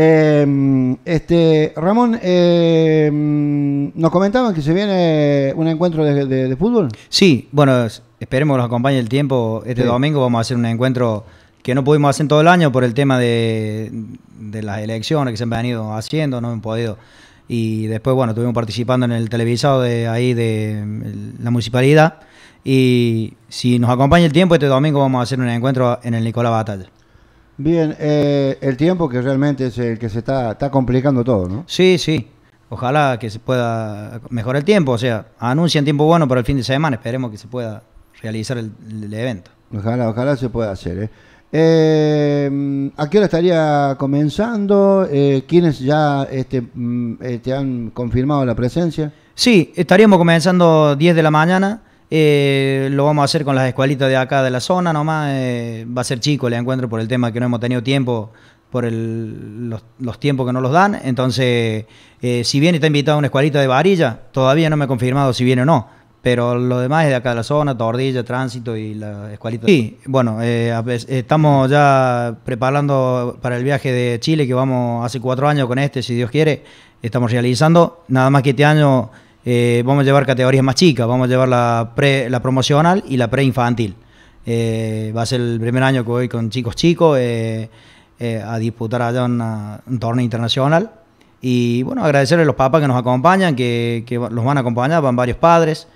Eh, este, Ramón, em, nos comentaban que se viene un encuentro de, fútbol. Sí, bueno, esperemos que nos acompañe el tiempo. Este domingo vamos a hacer un encuentro que no pudimos hacer todo el año por el tema de, las elecciones que se han venido haciendo, no hemos podido. Y después, bueno, estuvimos participando en el televisado de ahí de la municipalidad. Y si nos acompaña el tiempo, este domingo vamos a hacer un encuentro en el Nicolás Batalla. Bien, eh, el tiempo que realmente es el que se está, complicando todo, ¿no? Sí, sí. Ojalá que se pueda mejorar el tiempo, o sea, anuncian tiempo bueno para el fin de semana, esperemos que se pueda realizar el, evento. Ojalá, ojalá se pueda hacer. ¿eh? eh a qué hora estaría comenzando? Eh, ¿Quiénes ya este, mm, te han confirmado la presencia? Sí, estaríamos comenzando 10 de la mañana eh, lo vamos a hacer con las escuelitas de acá de la zona nomás. Eh, va a ser chico le encuentro por el tema que no hemos tenido tiempo, por los, tiempos que no los dan. Entonces, eh, si bien está invitado a una escuelita de varilla, todavía no me ha confirmado si viene o no. Pero lo demás es de acá de la zona, Tordilla, Tránsito y la escuelita. Sí, bueno, estamos ya preparando para el viaje de Chile que vamos hace cuatro años con este, si Dios quiere. Estamos realizando. Nada más que este año eh, vamos a llevar categorías más chicas, vamos a llevar la, pre, la promocional y la preinfantil. Eh, va a ser el primer año que voy con chicos chicos eh, eh, a disputar allá un torneo internacional. Y bueno, agradecerle a los papás que nos acompañan, que, que los van a acompañar, van varios padres.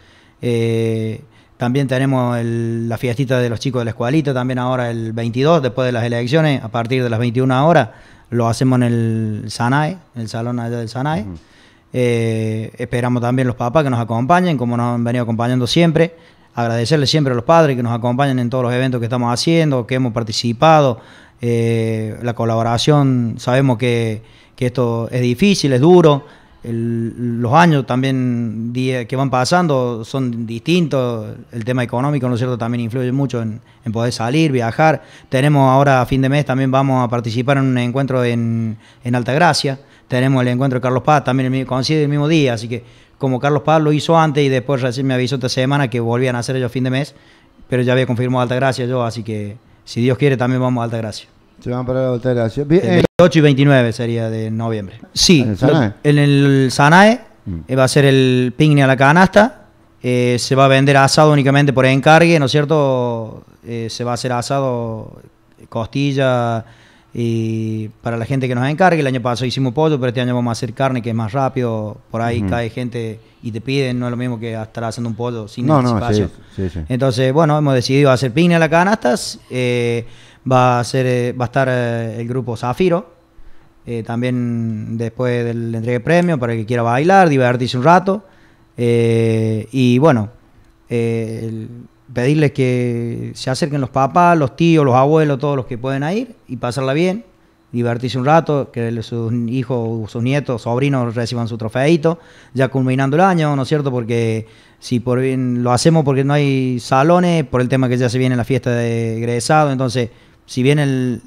También tenemos la fiestita de los chicos de la también ahora el 22, después de las elecciones, a partir de las 21 horas, lo hacemos en el SANAE, en el salón allá del SANAE. Eh, esperamos también los papás que nos acompañen, como nos han venido acompañando siempre. Agradecerles siempre a los padres que nos acompañan en todos los eventos que estamos haciendo, que hemos participado. Eh, la colaboración, sabemos que, esto es difícil, es duro. los años también que van pasando son distintos. El tema económico, ¿no cierto?, también influye mucho en, poder salir, viajar. Tenemos ahora a fin de mes también vamos a participar en un encuentro en, en Altagracia tenemos el encuentro de Carlos Paz, también coincide el mismo día, así que como Carlos Paz lo hizo antes y después recién me avisó esta semana que volvían a hacer ellos fin de mes, pero ya había confirmado Altagracia yo, así que si Dios quiere también vamos a Altagracia. Se van a Altagracia. el 28 eh, y 29 sería de noviembre. Sí, en el Sanae, en el Sanae mm. eh, va a ser el picnic a la canasta, eh, se va a vender asado únicamente por encargue, ¿no es cierto? se va a hacer asado, costilla y para la gente que nos encargue, el año pasado hicimos pollo, pero este año vamos a hacer carne, que es más rápido. Por ahí cae gente y te piden, no es lo mismo que estar haciendo un pollo sin Entonces, bueno, hemos decidido hacer piña a la canastas. Eh, va, a ser, eh, va a estar eh, el grupo Zafiro. también después del entregue de premio, para el que quiera bailar, divertirse un rato. y bueno, el, pedirles que se acerquen los papás, los tíos, los abuelos, todos los que pueden ir y pasarla bien, divertirse un rato, que sus hijos, sus nietos, sobrinos reciban su trofeito, ya culminando el año, ¿no es cierto? Porque si por lo hacemos porque no hay salones, por el tema que ya se viene la fiesta de egresado, entonces si bien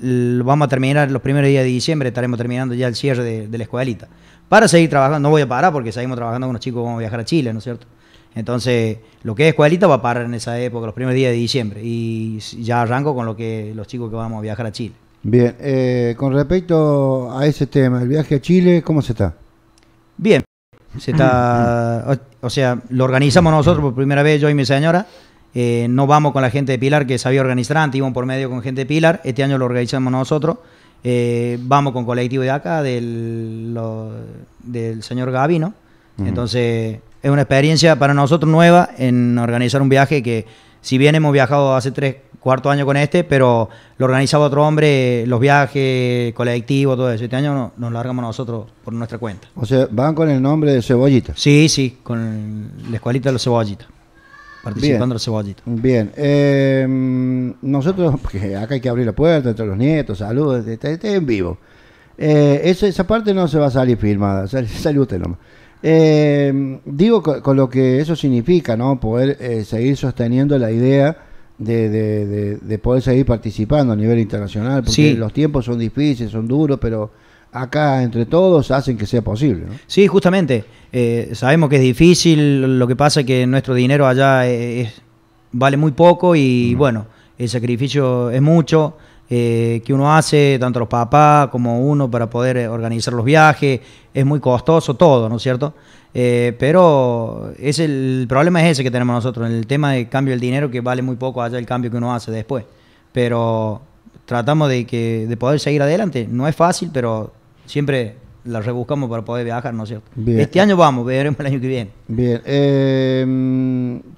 vamos a terminar los primeros días de diciembre, estaremos terminando ya el cierre de, la escuelita. Para seguir trabajando, no voy a parar porque seguimos trabajando con los chicos, vamos a viajar a Chile, ¿no es cierto? Entonces, lo que es escuelita va a parar en esa época, los primeros días de diciembre. Y ya arranco con lo que los chicos que vamos a viajar a Chile. Bien, eh, con respecto a ese tema, el viaje a Chile, ¿cómo se está? Bien, se está, o, sea, lo organizamos nosotros por primera vez, yo y mi señora. Eh, no vamos con la gente de Pilar que sabía organizar antes, íbamos por medio con gente de Pilar. Este año lo organizamos nosotros. Eh, vamos con colectivo de acá, del, del señor Gavino. Entonces es una experiencia para nosotros nueva en organizar un viaje que, si bien hemos viajado hace tres, cuartos años con este, pero lo organizaba otro hombre, los viajes, colectivos, todo eso. Este año nos largamos nosotros por nuestra cuenta. O sea, van con el nombre de Cebollita. Sí, sí, con la escuelita de los Cebollitas. Participando de los Cebollitas. Bien, eh, nosotros, porque acá hay que abrir la puerta entre los nietos, saludos, estén en vivo. Eh, esa, parte no se va a salir filmada, sale, usted eh, digo con, lo que eso significa, ¿no? Poder eh, seguir sosteniendo la idea de, poder seguir participando a nivel internacional, porque los tiempos son difíciles, son duros, pero acá entre todos hacen que sea posible. ¿no? Sí, justamente. Eh, sabemos que es difícil, lo que pasa es que nuestro dinero allá eh, es, vale muy poco y bueno, el sacrificio es mucho. Eh, que uno hace, tanto los papás como uno, para poder eh, organizar los viajes. Es muy costoso todo, ¿no es cierto? Eh, pero es el, problema es ese que tenemos nosotros, el tema de cambio del dinero, que vale muy poco allá el cambio que uno hace después. Pero tratamos de, que, de poder seguir adelante. No es fácil, pero siempre la rebuscamos para poder viajar, ¿no es cierto? Este año vamos, veremos el año que viene. Bien.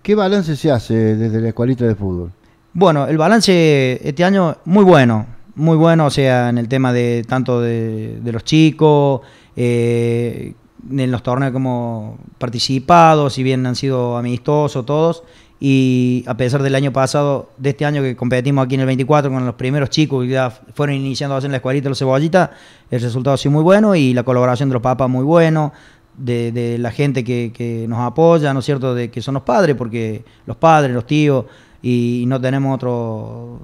¿Qué balance se hace desde la escuelita de fútbol? Bueno, el balance este año muy bueno, muy bueno, o sea, en el tema de tanto de, los chicos, eh, en los torneos como participados, si bien han sido amistosos todos, y a pesar del año pasado, de este año que competimos aquí en el 24 con los primeros chicos que ya fueron iniciando en la de los cebollitas, el resultado ha sido muy bueno y la colaboración de los papas muy bueno, de, la gente que, que, nos apoya, ¿no es cierto?, de que son los padres, porque los padres, los tíos, y no tenemos otro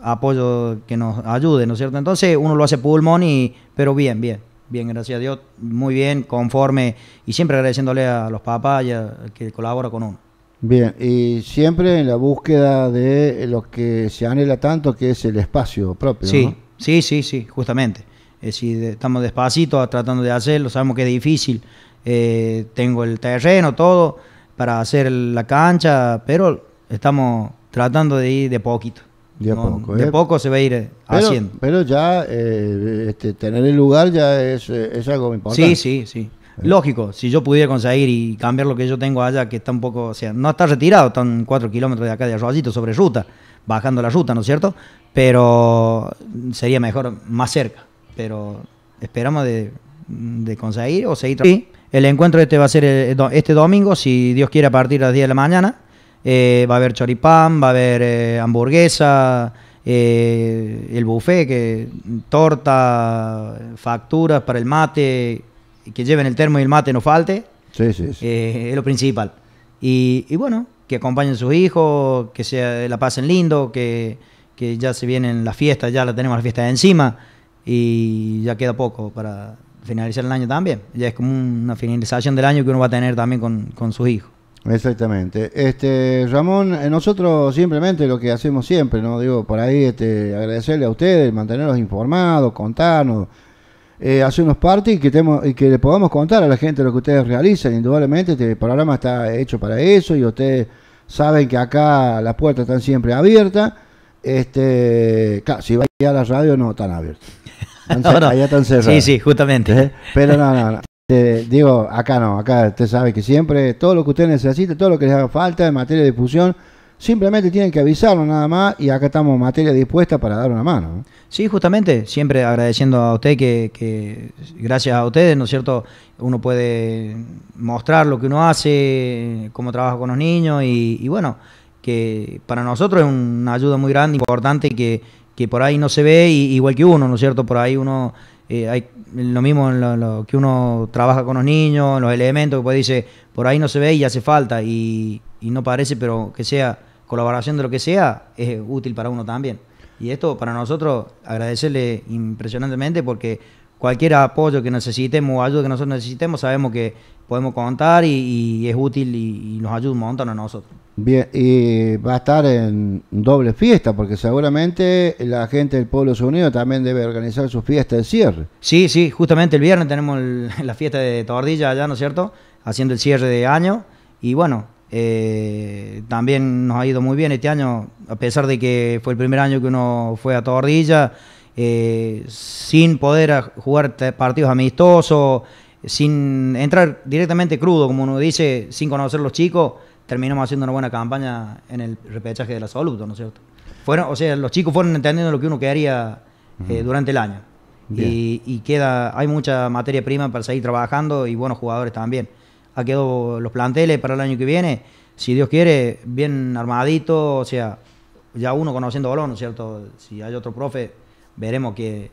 apoyo que nos ayude, ¿no es cierto? Entonces uno lo hace pulmón y, pero bien, bien, bien, gracias a Dios, muy bien, conforme y siempre agradeciéndole a los papás y que colabora con uno. Bien, y siempre en la búsqueda de lo que se anhela tanto, que es el espacio propio. Sí, ¿no? sí, sí, sí, justamente. Es estamos despacito tratando de hacerlo, sabemos que es difícil, eh, tengo el terreno, todo, para hacer la cancha, pero estamos tratando de ir de poquito. De, eh. poco, se va a ir eh, haciendo. Pero ya eh, este, tener el lugar ya es, es, algo importante. Sí, sí, sí. Lógico, si yo pudiera conseguir y cambiar lo que yo tengo allá, que está un poco, o sea, no está retirado, están cuatro kilómetros de acá de Arroyito sobre ruta, bajando la ruta, ¿no es cierto? Pero sería mejor más cerca. Pero esperamos de, conseguir o seguir trabajando. Sí, el encuentro este va a ser este domingo, si Dios quiere, a partir de las 10 de la mañana eh, va a haber choripán, va a haber eh, hamburguesa, eh, el buffet, que, torta, facturas para el mate, que lleven el termo y el mate no falte. Sí, sí, sí. es lo principal. Y, bueno, que acompañen sus hijos, que la pasen lindo, que, ya se vienen las fiestas, ya la tenemos las fiestas encima y ya queda poco para finalizar el año también. Ya es como una finalización del año que uno va a tener también con sus hijos. Exactamente. Este, Ramón, eh, nosotros simplemente lo que hacemos siempre, ¿no? Digo, por ahí este, agradecerle a ustedes, mantenerlos informados, contarnos, eh, hacer unos parties y que, tenemos y que le podamos contar a la gente lo que ustedes realizan. Indudablemente este programa está hecho para eso y ustedes saben que acá las puertas están siempre abiertas. Este, claro, si va a la radio no están abiertas. están cerradas. Sí, sí, justamente. ¿Eh? Pero no, no, no digo, acá no, acá usted sabe que siempre todo lo que usted necesite, todo lo que le haga falta en materia de difusión, simplemente tienen que avisarlo nada más y acá estamos en materia dispuesta para dar una mano. Sí, justamente, siempre agradeciendo a usted que, gracias a ustedes, ¿no es cierto? Uno puede mostrar lo que uno hace, cómo trabaja con los niños y, bueno, que para nosotros es una ayuda muy grande, importante, que, que por ahí no se ve y, igual que uno, ¿no es cierto? Por ahí uno eh, hay lo mismo lo, que uno trabaja con los niños, los elementos, que pues dice, por ahí no se ve y hace falta, y, no parece, pero que sea colaboración de lo que sea, es útil para uno también. Y esto para nosotros agradecerle impresionantemente porque cualquier apoyo que necesitemos o ayuda que nosotros necesitemos, sabemos que podemos contar y, es útil y nos ayuda un montón a nosotros. Bien, y va a estar en doble fiesta, porque seguramente la gente del Pueblo Unido también debe organizar su fiesta de cierre. Sí, sí, justamente el viernes tenemos la fiesta de Tordilla allá, ¿no es cierto? Haciendo el cierre de año. Y bueno, eh, también nos ha ido muy bien este año, a pesar de que fue el primer año que uno fue a Tordilla, eh, sin poder jugar partidos amistosos, sin entrar directamente crudo, como uno dice, sin conocer los chicos terminamos haciendo una buena campaña en el repechaje de la salud, ¿no es cierto? Fueron, o sea, los chicos fueron entendiendo lo que uno quería eh, durante el año. Y, queda, hay mucha materia prima para seguir trabajando y buenos jugadores también. Ha quedado los planteles para el año que viene, si Dios quiere, bien armadito, o sea, ya uno conociendo balón, ¿no es cierto? Si hay otro profe, veremos que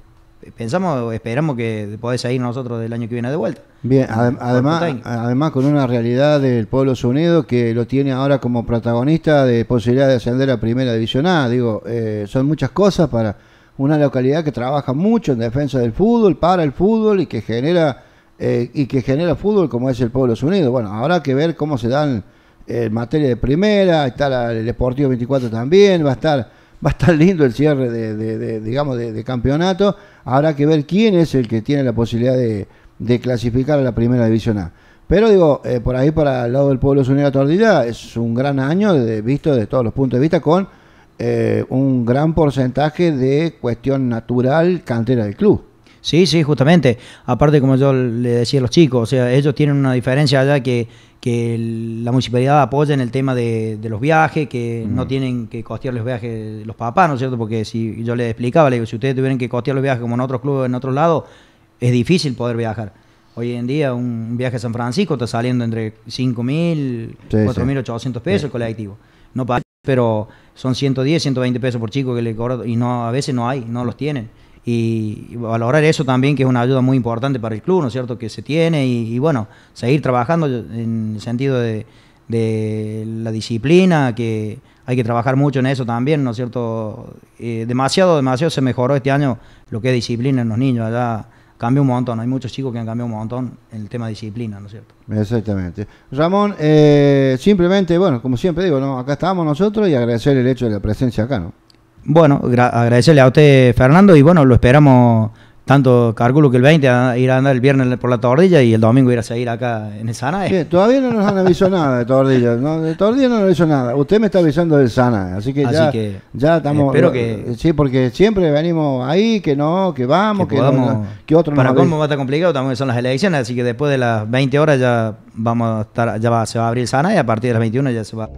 pensamos, esperamos que podés ir nosotros del año que viene de vuelta. Bien, además, además con una realidad del pueblo unido que lo tiene ahora como protagonista de posibilidad de ascender a primera división A. Digo, eh, son muchas cosas para una localidad que trabaja mucho en defensa del fútbol, para el fútbol y que genera eh, y que genera fútbol como es el pueblo unido. Bueno, habrá que ver cómo se dan eh, en materia de primera, está el Deportivo 24 también, va a estar va a estar lindo el cierre de, digamos, de, campeonato. Habrá que ver quién es el que tiene la posibilidad de, clasificar a la primera división A. Pero digo, eh, por ahí para el lado del pueblo Sunera Tordilla es un gran año visto de todos los puntos de vista con eh, un gran porcentaje de cuestión natural cantera del club. Sí, sí, justamente. Aparte, como yo le decía a los chicos, o sea, ellos tienen una diferencia allá que, que la municipalidad apoya en el tema de, los viajes, que no mm. tienen que costear los viajes los papás, ¿no es cierto? Porque si yo les explicaba, le digo, si ustedes tuvieran que costear los viajes como en otros clubes, en otros lados, es difícil poder viajar. Hoy en día un viaje a San Francisco está saliendo entre 5.000, 4.800 pesos el colectivo. No para, pero son 110, 120 pesos por chico que le cobran y no a veces no hay, no los tienen y valorar eso también, que es una ayuda muy importante para el club, ¿no es cierto?, que se tiene y, bueno, seguir trabajando en el sentido de, la disciplina, que hay que trabajar mucho en eso también, ¿no es cierto? Eh, demasiado, demasiado se mejoró este año lo que es disciplina en los niños, allá cambió un montón, hay muchos chicos que han cambiado un montón en el tema disciplina, ¿no es cierto? Exactamente. Ramón, eh, simplemente, bueno, como siempre digo, ¿no? acá estábamos nosotros y agradecer el hecho de la presencia acá, ¿no? Bueno, agradecerle a usted, Fernando, y bueno, lo esperamos tanto calculo que el 20 a ir a andar el viernes por la Tordilla y el domingo ir a seguir acá en el Sanae. todavía no nos han avisado nada de Tordilla, no, de Tordilla no nos avisado nada. Usted me está avisando del Sanae, así que ya ya estamos eh, sí, porque siempre venimos ahí que no, que vamos, que, que, no, que otro Para cómo va a estar complicado también son las elecciones, así que después de las 20 horas ya vamos a estar ya se va a abrir el Sanae, a partir de las 21 ya se va